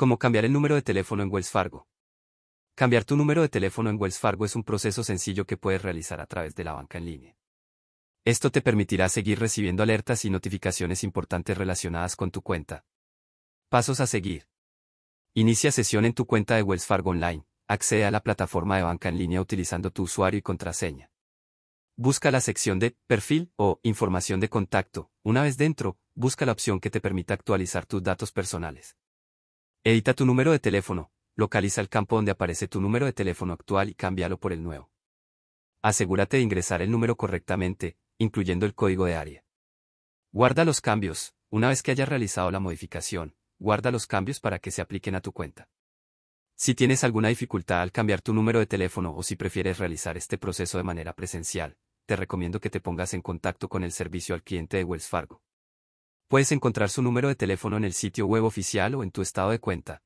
¿Cómo cambiar el número de teléfono en Wells Fargo. Cambiar tu número de teléfono en Wells Fargo es un proceso sencillo que puedes realizar a través de la banca en línea. Esto te permitirá seguir recibiendo alertas y notificaciones importantes relacionadas con tu cuenta. Pasos a seguir. Inicia sesión en tu cuenta de Wells Fargo Online. Accede a la plataforma de banca en línea utilizando tu usuario y contraseña. Busca la sección de Perfil o Información de contacto. Una vez dentro, busca la opción que te permita actualizar tus datos personales. Edita tu número de teléfono, localiza el campo donde aparece tu número de teléfono actual y cámbialo por el nuevo. Asegúrate de ingresar el número correctamente, incluyendo el código de área. Guarda los cambios, una vez que hayas realizado la modificación, guarda los cambios para que se apliquen a tu cuenta. Si tienes alguna dificultad al cambiar tu número de teléfono o si prefieres realizar este proceso de manera presencial, te recomiendo que te pongas en contacto con el servicio al cliente de Wells Fargo. Puedes encontrar su número de teléfono en el sitio web oficial o en tu estado de cuenta.